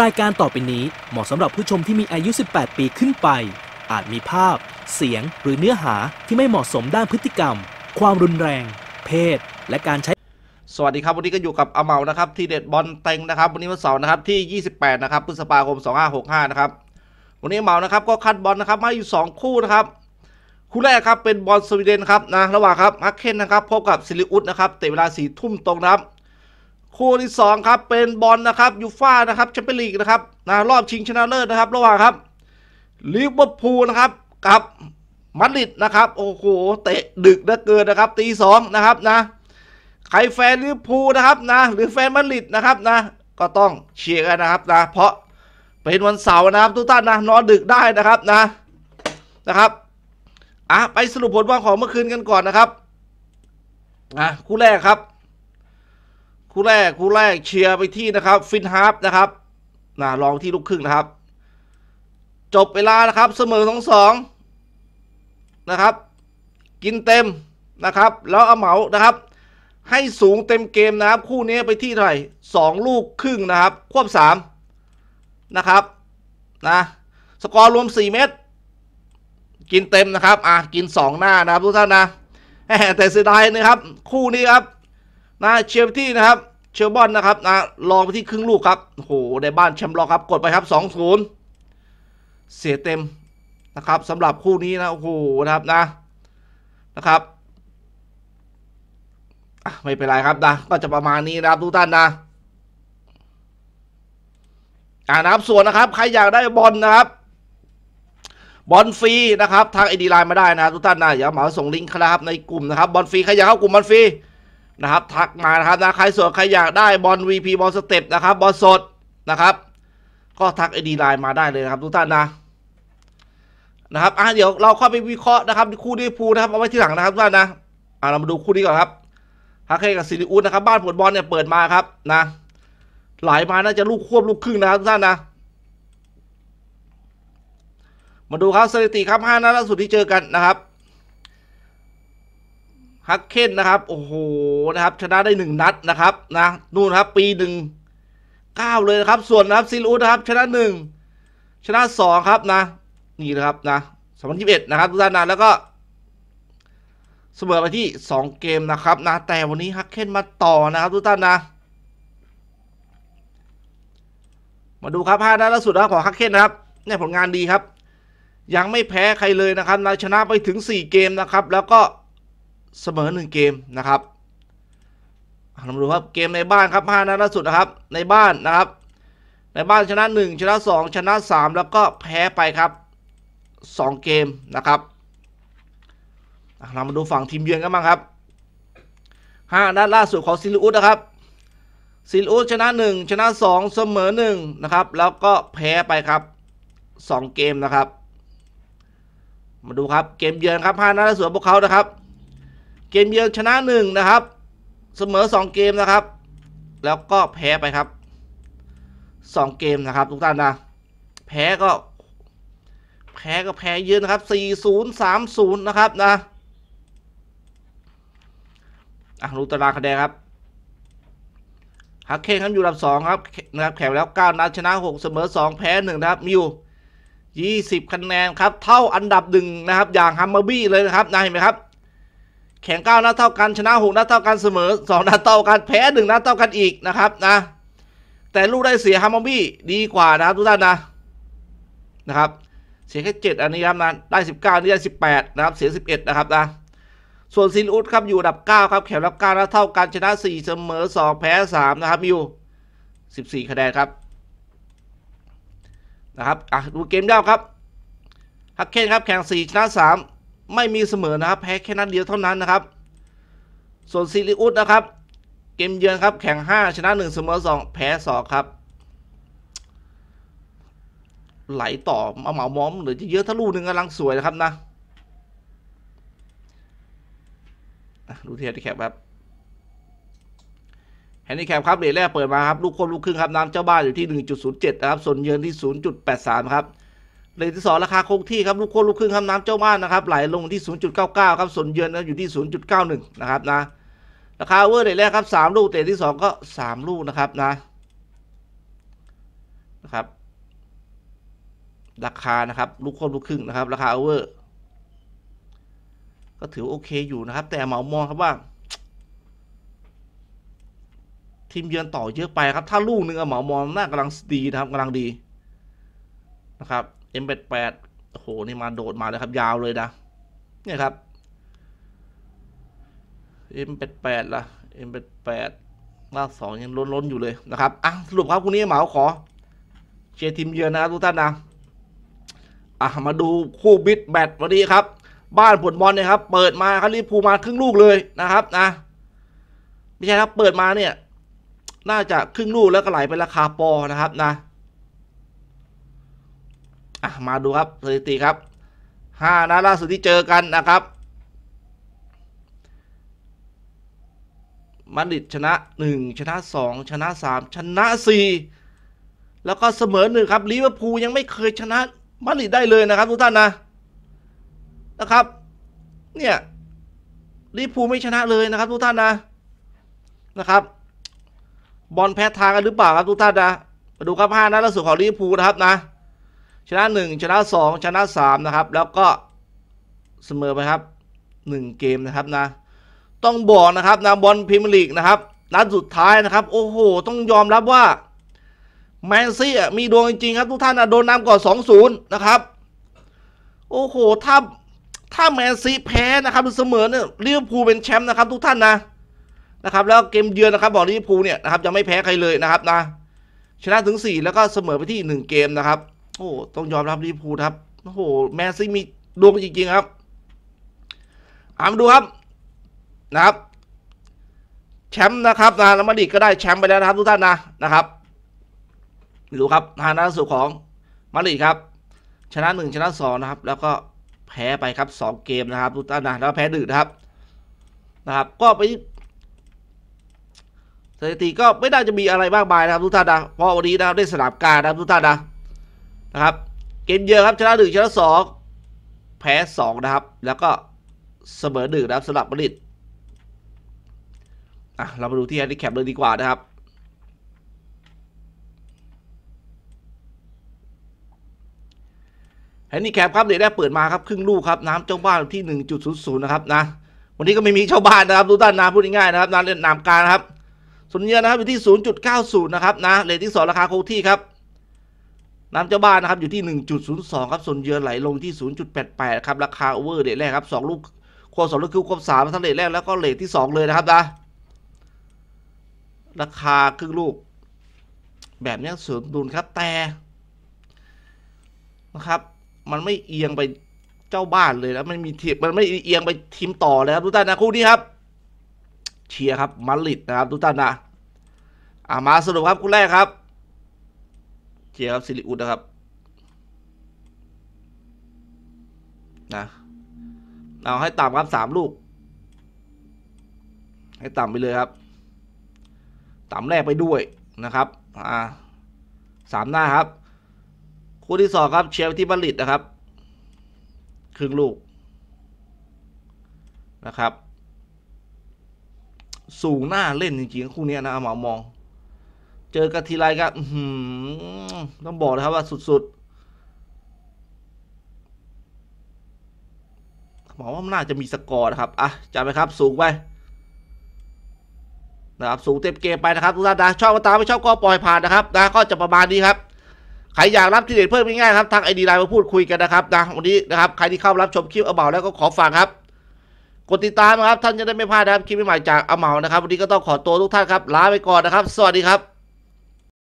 รายการต่อไปนี้เหมาะสำหรับผู้ชมที่มีอายุ 18 ปีขึ้นไป อาจมีภาพ เสียง หรือเนื้อหาที่ไม่เหมาะสมด้านพฤติกรรม ความรุนแรง เพศ และการใช้ สวัสดีครับ วันนี้ก็อยู่กับอเมานะครับ ที่เด็ดบอลเต็งนะครับ วันนี้วันเสาร์นะครับที่ 28 นะครับพฤษภาคม 2565 นะครับ วันนี้อเมานะครับก็คัดบอลนะครับมาอยู่ 2 คู่นะครับคู่แรกครับเป็นบอลสวีเดนครับนะระหว่างครับฮักเคนนะครับพบกับซิลิอุสนะครับเตะเวลา4ทุ่มตรงนะครับคู่ที่2ครับ เป็นบอลนะครับยูฟ่านะครับแชมเปี้ยนลีกนะครับนะรอบชิงชนะเลิศนะครับระหว่างครับ ลิเวอร์พูลนะครับกับมาดริดนะครับโอ้โหเตะดึกนะเกินนะครับตีสองนะครับนะใครแฟนลิเวอร์พูลนะครับนะหรือแฟนมาดริดนะครับนะก็ต้องเชียร์กันนะครับนะเพราะเป็นวันเสาร์นะครับทุกท่านนะนอนดึกได้นะครับนะนะครับอ่ะไปสรุปผลบอลของเมื่อคืนกันก่อนนะครับอ่ะคู่แรกครับคู่แรกคู่แรกเชียร์ไปที่นะครับฟินฮาร์ปนะครับนาลองที่ลูกครึ่งนะครับ จบเวลานะครับเสมอสองสองนะครับกินเต็มนะครับ แล้วเอาเหมานะครับ ให้สูงเต็มเกมนะครับ คู่นี้ไปที่เท่าไหร่สองลูกครึ่งนะครับ ควบสามนะครับนะสกอร์รวมสี่เม็ดกินเต็มนะครับอ่ะกินสองหน้านะครับ ทุกท่านนะแต่เสียดายนะครับคู่นี้ครับนะเชลยที่นะครับ เชลบอนนะครับนะลองไปที่ครึ่งลูกครับโหในบ้านแชมป์ลองครับ กดไปครับ2อศูนย์เสียเต็มนะครับสำหรับคู่นี้นะโอ้โหนะครับนะนะครับไม่เป็นไรครับนะก็จะประมาณนี้นะครับทุกท่านนะอ่านะครับส่วนนะครับใครอยากได้บอลนะครับ บอลฟรีนะครับทางออดีไลน์มาได้นะทุกท่านนะอย่าเหมาส่งลิงก์ครับ ในกลุ่มนะครับ บอลฟรีใครอยากเข้ากลุ่มบอลฟรีนะครับทักมานะครับนะใครสวนใครอยากได้บอล VP บอลสเต็ปนะครับบอลสดนะครับ ก็ทักไอดีไลน์มาได้เลยนะครับทุกท่านนะนะครับอ่ะเดี๋ยวเราเข้าไปวิเคราะห์นะครับคู่นี้พูนะครับเอาไว้ที่หลังนะครับทุกท่านนะอ่ะเรามาดูคู่นี้ก่อนครับฮักเฮกับซิลิอุสนะครับบ้านผลบอลเนี่ยเปิดมาครับนะไหลามาน่าจะลูกควบลูกครึ่งนะครับทุกท่านนะ มาดูครับสถิติครับห้านัดล่าสุดที่เจอกันนะครับฮักเคนนะครับโอ้โห นะครับชนะได้หนึ่งนัดนะครับนะนู่นครับปีหนึ่งเก้าเลยนะครับ ส่วนนะครับซิลูนะครับ ชนะหนึ่งชนะสองครับนะ นี่นะครับนะสองพันยี่สิบเอ็ดนะครับทุกท่านนะแล้วก็เสมอไปที่สองเกมนะครับนะ แต่วันนี้ฮักเคนมาต่อนะครับทุกท่านนะ มาดูครับภ้านัดล่าสุดนะของฮักเคนนะครับเนี่ยผลงานดีครับ ยังไม่แพ้ใครเลยนะครับนะชนะไปถึงสี่เกมนะครับแล้วก็เสมอ 1 เกมนะครับเรามาดูครับเกมในบ้านครับ5นัดล่าสุดนะครับ ในบ้านนะครับ ในบ้านชนะ 1 ชนะ 2 ชนะ 3 แล้วก็แพ้ไปครับ 2 เกมนะครับเรามาดูฝั่งทีมเยือนกันบ้างครับ5นัดล่าสุดของซิลูอุสนะครับซิลูอุสชนะ 1 ชนะ2เสมอ1นะครับแล้วก็แพ้ไปครับ 2 เกมนะครับ มาดูครับเกมเยือนครับ 5นัดล่าสุดพวกเขานะครับเกมเยือนชนะหนึ่งนะครับเสมอสองเกมนะครับแล้วก็แพ้ไปครับสองเกมนะครับทุกท่านนะแพ้ก็ แพ้ก็แพ้เยอะนะครับสี่ศูนย์สามศูนย์นะครับนะอ่ะรูตารางคะแนนครับฮักเคนครับอยู่ลำสองครับนะครับแข่งแล้วเก้านัดชนะหกเสมอสองแพ้หนึ่งนะครับมีอยี่สิบคะแนนครับเท่าอันดับหนึ่งนะครับอย่างฮัมเบอร์บี้เลยนะครับนายเห็นไหมครับแข่งเก้านัดเท่ากันชนะหกนัดเท่ากันเสมอสองนัดเท่ากันแพ้หนึ่งนัดเท่ากันอีกนะครับนะแต่ลูกได้เสียฮามอบี้ดีกว่านะครับทุกท่านนะนะครับ เสียแค่เจ็ดอันนี้ครับนะได้สิบเก้านี่ได้สิบแปดนะครับเสียสิบเอ็ดนะครับนะส่วนซินอุดครับอยู่ดับเก้าครับ แข่งรับเก้านัดเท่ากันชนะสี่เสมอสองแพ้สามนะครับอยูสิบสี่คะแนนครับนะครับอ่ะดูเกมยาวครับฮักเคนครับแข่งสี่ชนะสามไม่มีเสมอนะครับแพ้แค่นัดเดียวเท่านั้นนะครับ ส่วนซีริอุสนะครับเกมเยือนครับแข่ง5 ชนะ1เสมอ2แพ้2ครับ ไหลต่อมาเหมามอมหรือจะเยอะถ้าลูหนึ่งกำลังสวยนะครับนะดูเทียร์ี่แคปครับแฮนดี้แคปครับเดร๋ยวแรกเปิดมาครับลูกคนลูกครึ่งครับน้ำเจ้าบ้านอยู่ที่ 1.07 นะครับ ส่วนเยือนที่ 0.83ครับเหรียญที่สองราคาคงที่ครับลูกโคลูกครึ่งครับน้ำเจ้าบ้านนะครับไหลลงที่ 0.99 ครับส่วนเยือนนะอยู่ที่ 0.91นะครับนะราคาเวอร์เหรียญแรกครับ3ลูกเตะที่2ก็ 3 ลูกนะครับนะนะครับ ราคานะครับลูกโคลูกครึ่งนะครับราคาเวอร์ก็ถือโอเคอยู่นะครับ แต่เหมามองครับว่าทีมเยือนต่อเยอะไปครับถ้าลูกนึ่งเหมามองน่ากำลังดีนะครับกำลังดีนะครับ M88 โอ้โห นี่มาโดดมาเลยครับ ยาวเลยนะ เนี่ยครับ M88 ล่ะ M88 ลากสองยังล้นๆ อยู่เลยนะครับอ่ะสรุปครับคุณนี้ เหมาขอเชียร์ทีมเยือนนะครับทุกท่านนะอ่ะ มาดูคู่บิดแบตวันนี้ครับ บ้านผลบอลเนี่ยครับ เปิดมาครับลีบพูมาครึ่งลูกเลยนะครับนะ ไม่ใช่ครับ เปิดมาเนี่ยน่าจะครึ่งลูกแล้วก็ไหลไปราคาปอนะครับนะอ่ะมาดูครับสถิติครับห้านัดล่าสุดที่ เจอกันนะครับมาดริดชนะหนึ่งชนะสองชนะสามชนะสี่แล้วก็เสมอหนึ่งครับลิเวอร์พูลยังไม่เคยชนะมาดริดได้เลย นะครับทุกท่านนะนะครับเนี่ยลิเวอร์พูลไม่ชนะเลยนะครับทุกท่านนะนะครับบอลแพ้ทางกันหรือเปล่าครับทุกท่านนะมาดูครับห้านัดล่าสุดของลิเวอร์พูลนะครับนะชนะ1ชนะ2 ชนะ3นะครับแล้วก็เสมอไปครับ 1 เกมนะครับนะต้องบอกนะครับนะบอลพรีเมียร์ลีกนะครับนัดสุดท้ายนะครับโอ้โห ต้องยอมรับว่าแมนซี่มีดวงจริงครับ ทุกท่านนะโดนนำก่อน 2-0นะครับโอ้โหถ้าถ้าแมนซีแพ้นะครับหรือเสมอเนี่ยลิเวอร์พูลเป็นแชมป์นะครับทุกท่านนะนะครับ แล้วเกมเยือนนะครับ บอกลิเวอร์พูลเนี่ยนะครับจะไม่แพ้ใครเลยนะครับนะชนะถึง 4 แล้วก็เสมอไปที่ 1 เกมนะครับโอ้โต้องยอมรับลิพูครับ โอ้โหแมนซี่มีดวงจริงๆครับเอามาดูครับ นะครับ แชมป์นะครับนะแล้วมาดิก็ได้แชมป์ไปแล้วนะครับ ทุกท่านนะ นะครับดูครับทานดาสุดของมาดิครับ ชนะหนึ่งชนะสองนะครับแล้วก็แพ้ไปครับสองเกมนะครับทุกท่านนะแล้วแพ้ดึกนะครับ นะครับ ก็ไป สถิติก็ไม่น่าจะมีอะไรมากมายนะครับทุกท่านนะ เพราะวันนี้นะครับได้สนามการนะครับทุกท่านนะนะครับเกมเยือนครับชนะหนึ่งชนะสองแพ้สองนะครับแล้วก็เสมอหนึ่งนะครับสำหรับมาริดอ่ะเรามาดูที่แฮนดิแคปเลยดีกว่านะครับแฮนดิแคปครับเดี๋ยวได้เปิดมาครับครึ่งลูกครับน้ำเจ้าบ้านที่หนึ่งจุดศูนย์ศูนย์นะครับนะวันนี้ก็ไม่มีเจ้าบ้านนะครับดูด้านน้ำพูดง่ายๆนะครับน้ำเล่นน้ำกลางครับส่วนเยอนนะครับอยู่ที่ศูนย์จุดเก้าศูนย์นะครับนะเลทที่งราคาคงที่ครับน้ำเจ้าบ้านนะครับอยู่ที่ 1.02ครับส่วนเยือนไหลลงที่ 0.88ครับราคาโอเวอร์เดทแรกครับ 2 ลูกควบสองลูกคิวควบสามทั้งเลทแรกแล้วก็เลทที่2เลยนะครับนะราคาครึ่งลูกแบบนี้สมดุลครับแต่นะครับมันไม่เอียงไปเจ้าบ้านเลยแล้วมันมีทีมมันไม่เอียงไปทีมต่อแล้วทุกท่านนะคู่นี้ครับเชียร์ครับมาริดนะครับทุกท่านนะอ่ามาสรุปครับคู่แรกครับเจียครับซิลิอุดนะครับนะเอาให้ต่ำครับสามลูก ให้ต่ำไปเลยครับ ต่ำแรกไปด้วยนะครับอ่าสามหน้าครับคู่ที่สองครับเชียร์ที่บัลลิตนะครับ ครึ่งลูก นะครับ สูงหน้าเล่นจริงๆ คู่นี้นะเอามามองเจอกันทีไรก็ต้องบอกนะครับว่าสุดๆ หมอว่าน่าจะมีสกอร์นะครับ อ่ะจำไหมครับ สูงไปนะครับสูงเต็มเกมไปนะครับทุกท่านนะชอบก็ตามไม่ชอบก็ปล่อยผ่านนะครับนะก็จะประมาณนี้ครับใครอยากรับทีเด็ดเพิ่มง่ายๆครับทางไอดีไลน์มาพูดคุยกันนะครับนะวันนี้นะครับใครที่เข้ารับชมคลิปเอาเบาแล้วก็ขอฝากครับกดติดตามนะครับท่านจะได้ไม่พลาดนะครับคลิปใหม่จากอเมานะครับวันนี้ก็ต้องขอตัวทุกท่านครับลาไปก่อนนะครับ สวัสดีครับ